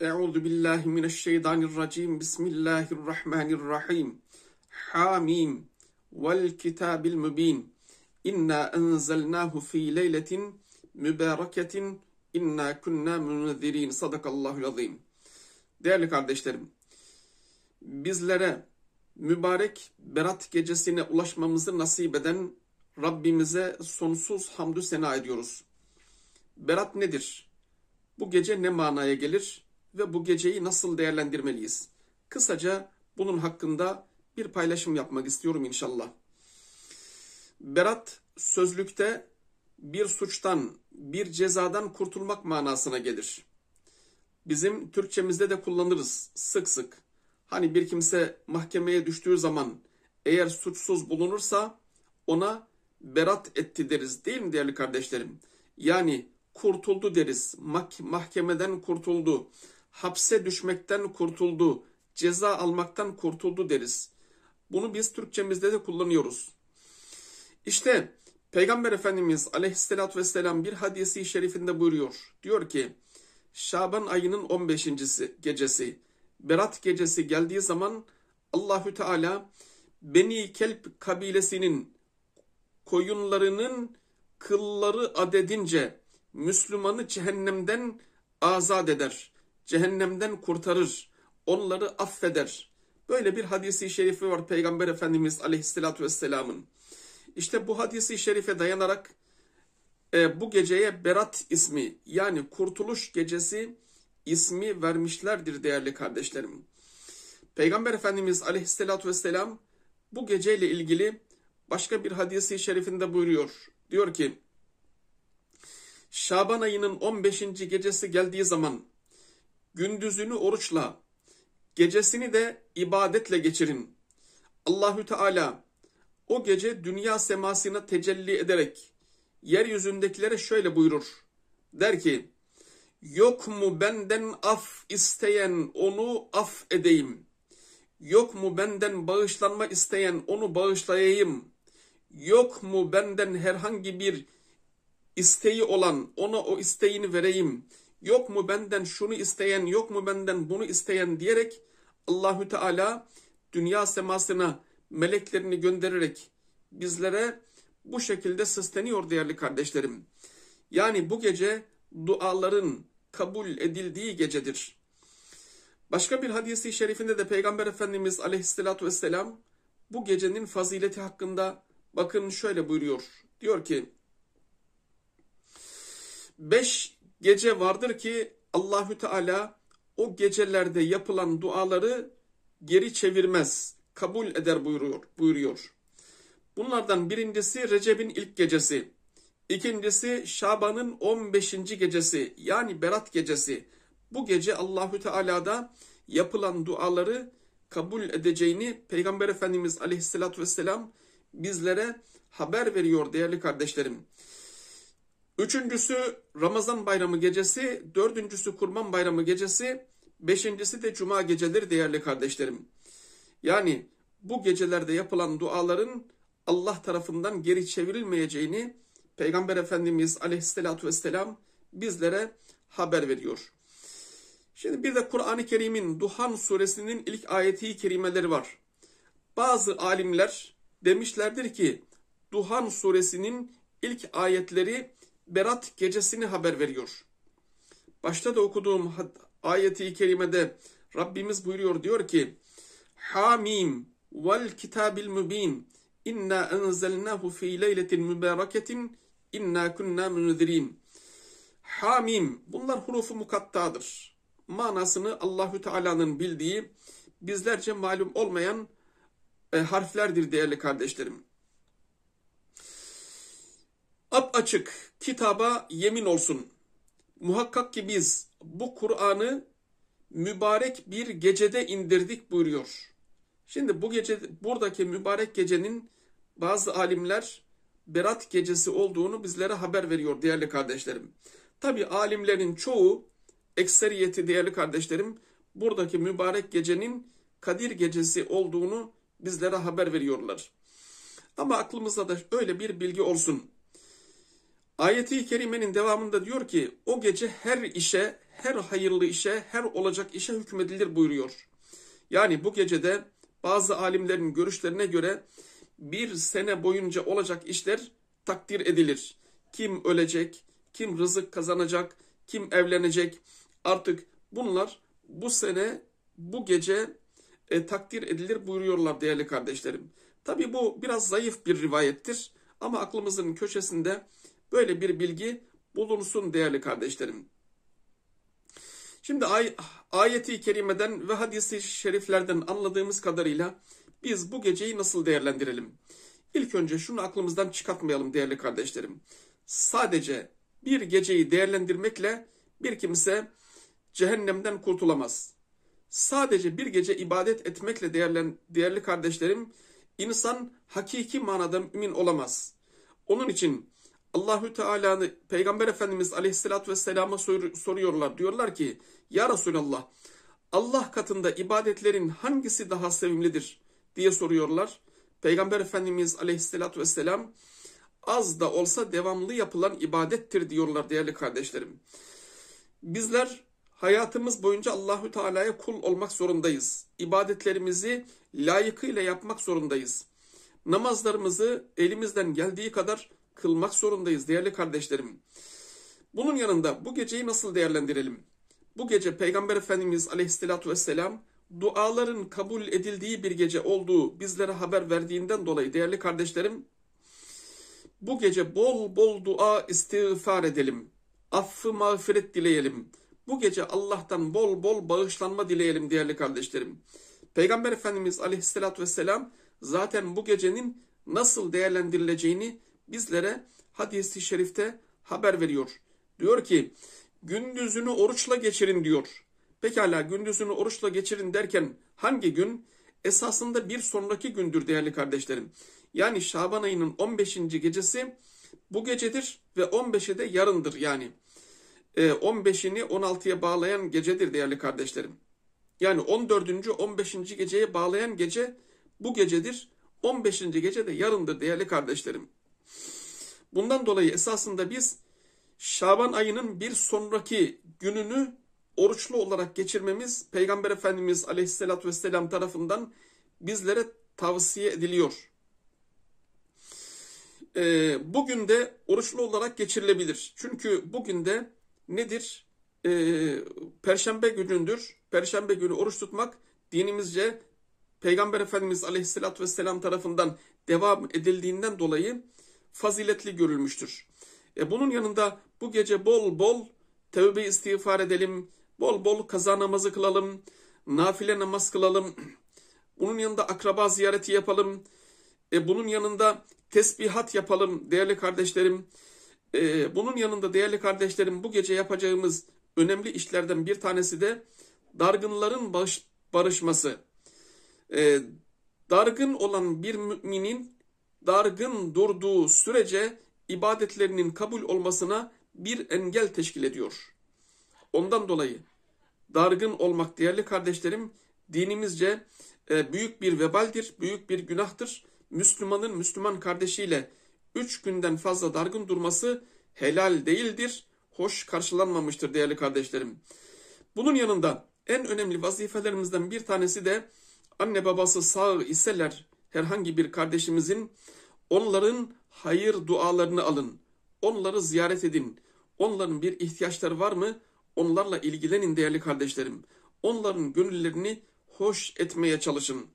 Euzu billahi mineşşeytanirracim. Bismillahirrahmanirrahim. Hamim vel kitabil mübin. İnna enzelnahu fi leyletin mübareketin inna kunna munzirin. Sadakallahu azim. Değerli kardeşlerim, bizlere mübarek berat gecesine ulaşmamızı nasip eden Rabbimize sonsuz hamdü sena ediyoruz. Berat nedir? Bu gece ne manaya gelir? ve bu geceyi nasıl değerlendirmeliyiz? Kısaca bunun hakkında bir paylaşım yapmak istiyorum inşallah. Berat sözlükte bir suçtan, bir cezadan kurtulmak manasına gelir. Bizim Türkçemizde de kullanırız sık sık. Hani bir kimse mahkemeye düştüğü zaman eğer suçsuz bulunursa ona berat etti deriz değil mi değerli kardeşlerim? Yani kurtuldu deriz. mahkemeden kurtuldu hapse düşmekten kurtuldu, ceza almaktan kurtuldu deriz. Bunu biz Türkçemizde de kullanıyoruz. İşte Peygamber Efendimiz aleyhissalatü vesselam bir hadisi şerifinde buyuruyor. Diyor ki Şaban ayının 15. gecesi, Berat gecesi geldiği zaman Allahü Teala Beni Kelp kabilesinin koyunlarının kılları adedince Müslümanı cehennemden azat eder cehennemden kurtarır, onları affeder. Böyle bir hadisi şerifi var Peygamber Efendimiz Aleyhisselatü Vesselam'ın. İşte bu hadisi şerife dayanarak e, bu geceye Berat ismi yani kurtuluş gecesi ismi vermişlerdir değerli kardeşlerim. Peygamber Efendimiz Aleyhisselatü Vesselam bu geceyle ilgili başka bir hadisi şerifinde buyuruyor. Diyor ki Şaban ayının 15. gecesi geldiği zaman gündüzünü oruçla, gecesini de ibadetle geçirin. Allahü Teala o gece dünya semasına tecelli ederek yeryüzündekilere şöyle buyurur. Der ki, yok mu benden af isteyen onu af edeyim. Yok mu benden bağışlanma isteyen onu bağışlayayım. Yok mu benden herhangi bir isteği olan ona o isteğini vereyim yok mu benden şunu isteyen, yok mu benden bunu isteyen diyerek Allahü Teala dünya semasına meleklerini göndererek bizlere bu şekilde sesleniyor değerli kardeşlerim. Yani bu gece duaların kabul edildiği gecedir. Başka bir hadisi şerifinde de Peygamber Efendimiz aleyhissalatü vesselam bu gecenin fazileti hakkında bakın şöyle buyuruyor. Diyor ki, beş gece vardır ki Allahü Teala o gecelerde yapılan duaları geri çevirmez, kabul eder buyuruyor. buyuruyor. Bunlardan birincisi Recep'in ilk gecesi. İkincisi Şaban'ın 15. gecesi yani Berat gecesi. Bu gece Allahü Teala'da yapılan duaları kabul edeceğini Peygamber Efendimiz Aleyhisselatü Vesselam bizlere haber veriyor değerli kardeşlerim. Üçüncüsü Ramazan bayramı gecesi, dördüncüsü kurban bayramı gecesi, beşincisi de cuma geceleri değerli kardeşlerim. Yani bu gecelerde yapılan duaların Allah tarafından geri çevrilmeyeceğini Peygamber Efendimiz aleyhissalatü vesselam bizlere haber veriyor. Şimdi bir de Kur'an-ı Kerim'in Duhan suresinin ilk ayeti kerimeleri var. Bazı alimler demişlerdir ki Duhan suresinin ilk ayetleri berat gecesini haber veriyor. Başta da okuduğum ayeti kerimede Rabbimiz buyuruyor diyor ki Hamim vel kitabil mübin inna enzelnahu fi leyletin mübareketin inna kunna münzirin Hamim bunlar hurufu mukattadır. Manasını Allahü Teala'nın bildiği bizlerce malum olmayan e, harflerdir değerli kardeşlerim. Ap açık kitaba yemin olsun. Muhakkak ki biz bu Kur'an'ı mübarek bir gecede indirdik buyuruyor. Şimdi bu gece buradaki mübarek gecenin bazı alimler Berat gecesi olduğunu bizlere haber veriyor değerli kardeşlerim. Tabi alimlerin çoğu ekseriyeti değerli kardeşlerim buradaki mübarek gecenin Kadir gecesi olduğunu bizlere haber veriyorlar. Ama aklımızda da öyle bir bilgi olsun. Ayeti kerimenin devamında diyor ki o gece her işe, her hayırlı işe, her olacak işe hükmedilir buyuruyor. Yani bu gecede bazı alimlerin görüşlerine göre bir sene boyunca olacak işler takdir edilir. Kim ölecek, kim rızık kazanacak, kim evlenecek artık bunlar bu sene bu gece e, takdir edilir buyuruyorlar değerli kardeşlerim. Tabi bu biraz zayıf bir rivayettir ama aklımızın köşesinde Böyle bir bilgi bulunsun değerli kardeşlerim. Şimdi ay, ayeti kerimeden ve hadisi şeriflerden anladığımız kadarıyla biz bu geceyi nasıl değerlendirelim? İlk önce şunu aklımızdan çıkartmayalım değerli kardeşlerim. Sadece bir geceyi değerlendirmekle bir kimse cehennemden kurtulamaz. Sadece bir gece ibadet etmekle değerlen, değerli kardeşlerim insan hakiki manada mümin olamaz. Onun için Allahü Teala'nı Peygamber Efendimiz Aleyhisselatü Vesselam'a sor soruyorlar. Diyorlar ki ya Resulallah Allah katında ibadetlerin hangisi daha sevimlidir diye soruyorlar. Peygamber Efendimiz Aleyhisselatü Vesselam az da olsa devamlı yapılan ibadettir diyorlar değerli kardeşlerim. Bizler hayatımız boyunca Allahü Teala'ya kul olmak zorundayız. İbadetlerimizi layıkıyla yapmak zorundayız. Namazlarımızı elimizden geldiği kadar kılmak zorundayız değerli kardeşlerim. Bunun yanında bu geceyi nasıl değerlendirelim? Bu gece Peygamber Efendimiz Aleyhisselatü Vesselam duaların kabul edildiği bir gece olduğu bizlere haber verdiğinden dolayı değerli kardeşlerim bu gece bol bol dua istiğfar edelim. Affı mağfiret dileyelim. Bu gece Allah'tan bol bol bağışlanma dileyelim değerli kardeşlerim. Peygamber Efendimiz Aleyhisselatü Vesselam zaten bu gecenin nasıl değerlendirileceğini bizlere hadis-i şerifte haber veriyor. Diyor ki gündüzünü oruçla geçirin diyor. Pekala gündüzünü oruçla geçirin derken hangi gün? Esasında bir sonraki gündür değerli kardeşlerim. Yani Şaban ayının 15. gecesi bu gecedir ve 15'i de yarındır yani. 15'ini ee, 16'ya bağlayan gecedir değerli kardeşlerim. Yani 14. 15. geceye bağlayan gece bu gecedir. 15. gece de yarındır değerli kardeşlerim. Bundan dolayı esasında biz Şaban ayının bir sonraki gününü oruçlu olarak geçirmemiz Peygamber Efendimiz Aleyhisselatü Vesselam tarafından bizlere tavsiye ediliyor. Ee, bugün de oruçlu olarak geçirilebilir. Çünkü bugün de nedir? Ee, Perşembe günündür. Perşembe günü oruç tutmak dinimizce Peygamber Efendimiz Aleyhisselatü Vesselam tarafından devam edildiğinden dolayı faziletli görülmüştür. E bunun yanında bu gece bol bol tevbe istiğfar edelim, bol bol kaza namazı kılalım, nafile namaz kılalım, bunun yanında akraba ziyareti yapalım, e bunun yanında tesbihat yapalım değerli kardeşlerim. E bunun yanında değerli kardeşlerim bu gece yapacağımız önemli işlerden bir tanesi de dargınların barış, barışması. E, dargın olan bir müminin dargın durduğu sürece ibadetlerinin kabul olmasına bir engel teşkil ediyor. Ondan dolayı dargın olmak değerli kardeşlerim dinimizce e, büyük bir vebaldir, büyük bir günahtır. Müslümanın Müslüman kardeşiyle üç günden fazla dargın durması helal değildir, hoş karşılanmamıştır değerli kardeşlerim. Bunun yanında en önemli vazifelerimizden bir tanesi de anne babası sağ iseler herhangi bir kardeşimizin onların hayır dualarını alın. Onları ziyaret edin. Onların bir ihtiyaçları var mı? Onlarla ilgilenin değerli kardeşlerim. Onların gönüllerini hoş etmeye çalışın.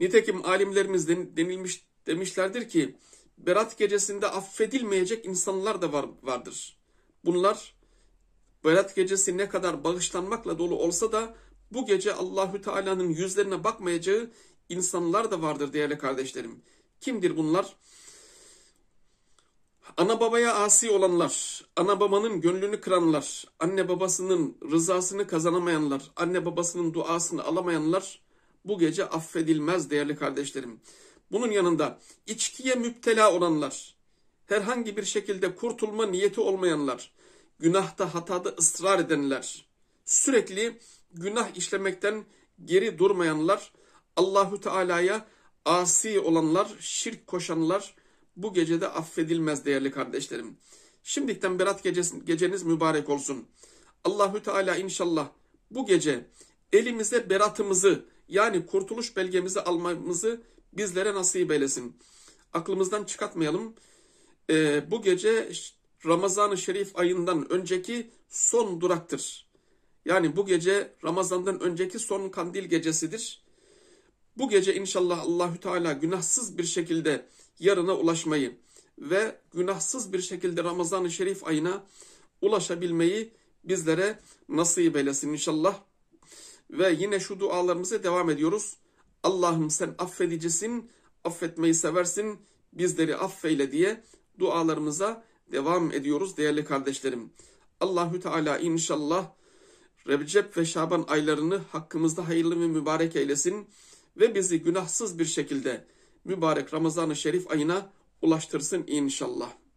Nitekim alimlerimiz denilmiş demişlerdir ki berat gecesinde affedilmeyecek insanlar da var, vardır. Bunlar berat gecesi ne kadar bağışlanmakla dolu olsa da bu gece Allahü Teala'nın yüzlerine bakmayacağı insanlar da vardır değerli kardeşlerim. Kimdir bunlar? Ana babaya asi olanlar, ana babanın gönlünü kıranlar, anne babasının rızasını kazanamayanlar, anne babasının duasını alamayanlar bu gece affedilmez değerli kardeşlerim. Bunun yanında içkiye müptela olanlar, herhangi bir şekilde kurtulma niyeti olmayanlar, günahta hatada ısrar edenler, sürekli günah işlemekten geri durmayanlar Allahu Teala'ya asi olanlar, şirk koşanlar bu gecede affedilmez değerli kardeşlerim. Şimdikten berat gecesi, geceniz mübarek olsun. Allahü Teala inşallah bu gece elimize beratımızı yani kurtuluş belgemizi almamızı bizlere nasip eylesin. Aklımızdan çıkartmayalım. Ee, bu gece Ramazan-ı Şerif ayından önceki son duraktır. Yani bu gece Ramazan'dan önceki son kandil gecesidir. Bu gece inşallah Allahü Teala günahsız bir şekilde yarına ulaşmayı ve günahsız bir şekilde Ramazan-ı Şerif ayına ulaşabilmeyi bizlere nasip eylesin inşallah. Ve yine şu dualarımıza devam ediyoruz. Allah'ım sen affedicisin, affetmeyi seversin, bizleri affeyle diye dualarımıza devam ediyoruz değerli kardeşlerim. Allahü Teala inşallah Recep ve Şaban aylarını hakkımızda hayırlı ve mübarek eylesin ve bizi günahsız bir şekilde mübarek Ramazan-ı Şerif ayına ulaştırsın inşallah.